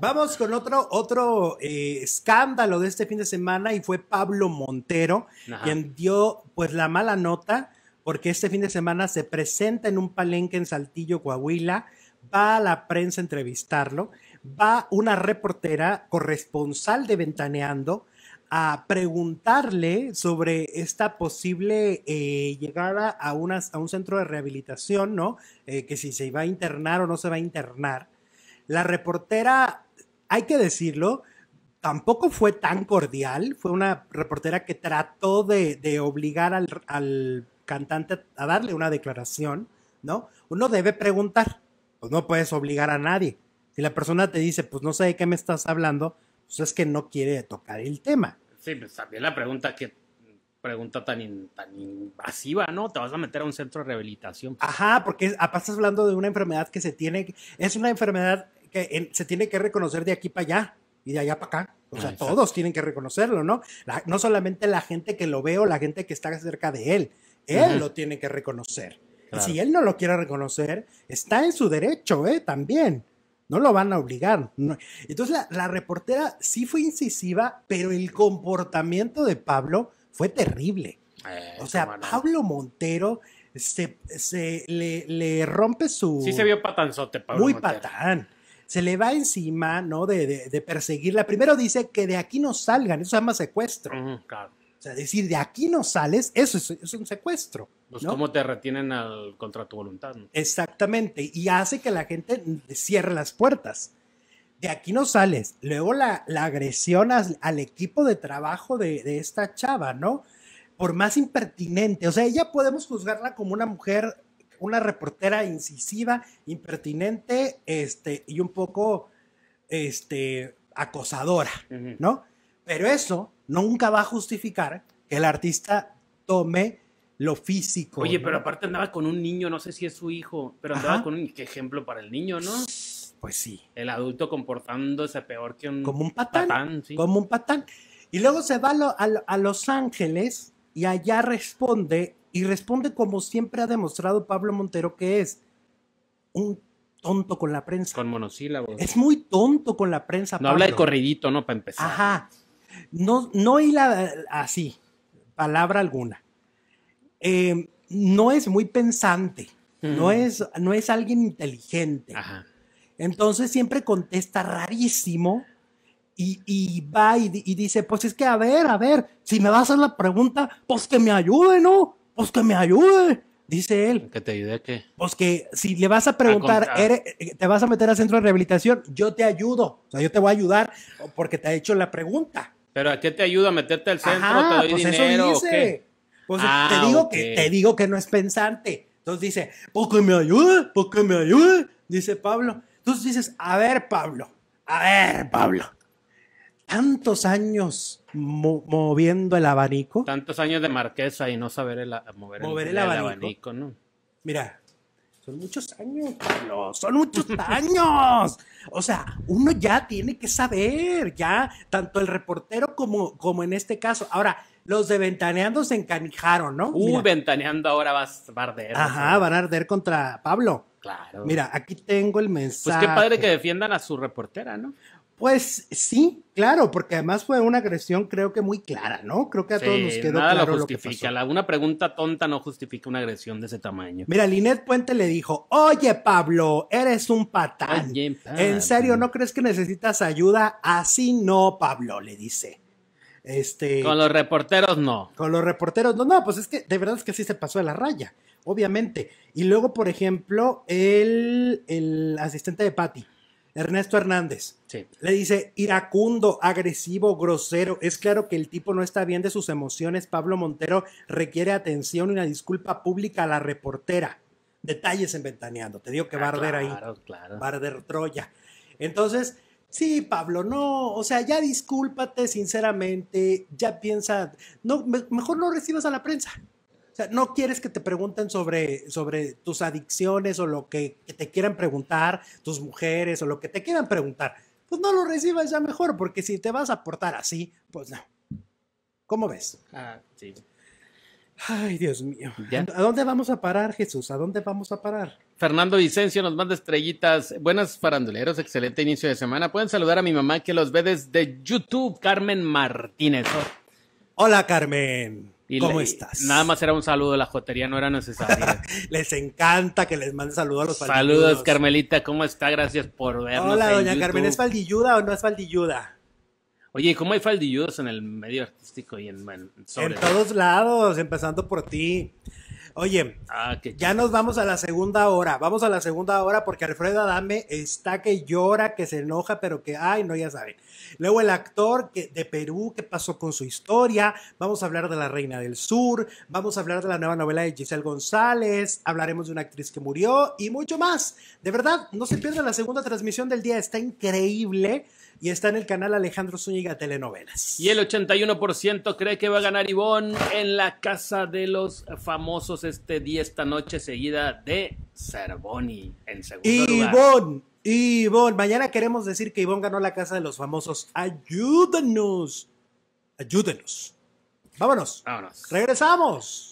vamos con otro, otro eh, escándalo de este fin de semana y fue Pablo Montero, quien dio pues la mala nota porque este fin de semana se presenta en un palenque en Saltillo, Coahuila, va a la prensa a entrevistarlo, va una reportera corresponsal de Ventaneando a preguntarle sobre esta posible eh, llegada a, a un centro de rehabilitación, ¿no? Eh, que si se va a internar o no se va a internar. La reportera, hay que decirlo, tampoco fue tan cordial. Fue una reportera que trató de, obligar al, cantante a darle una declaración, ¿no? Uno debe preguntar, pues no puedes obligar a nadie. Si la persona te dice, pues no sé de qué me estás hablando, pues es que no quiere tocar el tema. Sí, pues también la pregunta que pregunta tan, invasiva, ¿no? Te vas a meter a un centro de rehabilitación. Ajá, porque ah, estás hablando de una enfermedad que se tiene, es una enfermedad que se tiene que reconocer de aquí para allá y de allá para acá. O sea, todos tienen que reconocerlo, ¿no? no solamente la gente que lo ve o la gente que está cerca de él. Él lo tiene que reconocer. Si él no lo quiere reconocer, está en su derecho, ¿eh? También. No lo van a obligar. No. Entonces, la, reportera sí fue incisiva, pero el comportamiento de Pablo fue terrible. Eh, o sea, Pablo Montero se, le, rompe su. Sí, se vio patanzote, Pablo. Muy patán se le va encima, ¿no? De, de, perseguirla. Primero dice que de aquí no salgan, eso se llama secuestro. O sea, decir de aquí no sales, eso es, un secuestro. Pues cómo te retienen al, contra tu voluntad. Exactamente, y hace que la gente cierre las puertas. De aquí no sales. Luego la, agresión al, equipo de trabajo de, de, esta chava, ¿no? Por más impertinente. O sea, ella podemos juzgarla como una mujer una reportera incisiva, impertinente, este, y un poco, este, acosadora, ¿no? Pero eso nunca va a justificar que el artista tome lo físico. Oye, pero aparte andaba con un niño, no sé si es su hijo, pero andaba con un... ejemplo para el niño, no? Pues sí. El adulto comportándose peor que un... Como un patán. Como un patán. Y luego se va a Los Ángeles y allá responde y responde como siempre ha demostrado Pablo Montero que es un tonto con la prensa. Con monosílabos. Es muy tonto con la prensa. No habla de corridito, ¿no? Para empezar. Ajá. No, no hila eh, así, palabra alguna. Eh, no es muy pensante. No, es, no es alguien inteligente. Ajá. Entonces siempre contesta rarísimo. Y, va y, y, dice, pues es que a ver, a ver, si me vas a hacer la pregunta, pues que me ayude, ¿no? pues que me ayude. Dice él. ¿Que te ayude a qué? Pues que si le vas a preguntar, eh, te vas a meter al centro de rehabilitación, yo te ayudo. O sea, yo te voy a ayudar porque te ha hecho la pregunta. ¿Pero a qué te ayuda a meterte al centro? ¿Te pues eso dice. Pues, ah, te, digo que, te digo que no es pensante. Entonces dice, pues que me ayude, pues que me ayude, dice Pablo. Entonces dices, a ver, Pablo, a ver, Pablo, tantos años moviendo el abanico. Tantos años de marquesa y no saber mover, el, abanico. ¿no? Mira, son muchos años, son muchos años. O sea, uno ya tiene que saber, ya, tanto el reportero como, como en este caso. Ahora, los de Ventaneando se encanijaron, ¿no? Uy, uh, Ventaneando ahora vas, a arder. Ajá, van a arder contra Pablo. Claro. Mira, aquí tengo el mensaje. Pues qué padre que defiendan a su reportera, ¿no? Pues sí, claro, porque además fue una agresión creo que muy clara, ¿no? Creo que a todos nos quedó claro lo, que pasó. una pregunta tonta no justifica una agresión de ese tamaño. Mira, Linet Puente le dijo, oye Pablo, eres un patán. ¿En serio no crees que necesitas ayuda? Así no, Pablo, le dice. Este, con los reporteros no. Con los reporteros no, no, pues es que de verdad es que sí se pasó de la raya, obviamente. Y luego, por ejemplo, el, el asistente de Patti. Ernesto Hernández. Le dice, iracundo, agresivo, grosero. Es claro que el tipo no está bien de sus emociones. Pablo Montero requiere atención y una disculpa pública a la reportera. Detalles en Ventaneando. Te digo que ah, va ahí. Troya. Entonces, sí, Pablo, no. O sea, ya discúlpate sinceramente. Ya piensa. No, mejor no recibas a la prensa. O sea, no quieres que te pregunten sobre, sobre tus adicciones o lo que, te quieran preguntar, tus mujeres o lo que te quieran preguntar. Pues no lo recibas ya mejor, porque si te vas a portar así, pues no. ¿Cómo ves? Ah, sí. Ay, Dios mío. ¿A dónde vamos a parar, Jesús? ¿A dónde vamos a parar? Fernando Vicencio nos manda estrellitas. Buenas faranduleros, excelente inicio de semana. Pueden saludar a mi mamá que los ve desde YouTube, Carmen Martínez. Hola, Carmen. ¿Cómo estás? Nada más era un saludo, la jotería no era necesaria. les encanta que les mande saludos a los Saludos, Carmelita, ¿cómo está? Gracias por vernos. Hola, doña Carmen, ¿es faldilluda o no es faldilluda? Oye, ¿cómo hay faldilludos en el medio artístico y en, en todos lados, empezando por ti? Oye, ah, ya nos vamos a la segunda hora. Vamos a la segunda hora porque Alfredo Adame está que llora, que se enoja, pero que, ay, no, ya saben. Luego el actor de Perú, qué pasó con su historia. Vamos a hablar de La Reina del Sur. Vamos a hablar de la nueva novela de Giselle González. Hablaremos de una actriz que murió y mucho más. De verdad, no se pierdan la segunda transmisión del día. Está increíble y está en el canal Alejandro Zúñiga Telenovelas. Y el 81% cree que va a ganar Ivón en la casa de los famosos este día, esta noche, seguida de Cervoni en segundo Ivonne. Ivón, Ivonne, mañana queremos decir que Ivón ganó la casa de los famosos. Ayúdenos. Ayúdenos. Vámonos. Vámonos. Regresamos.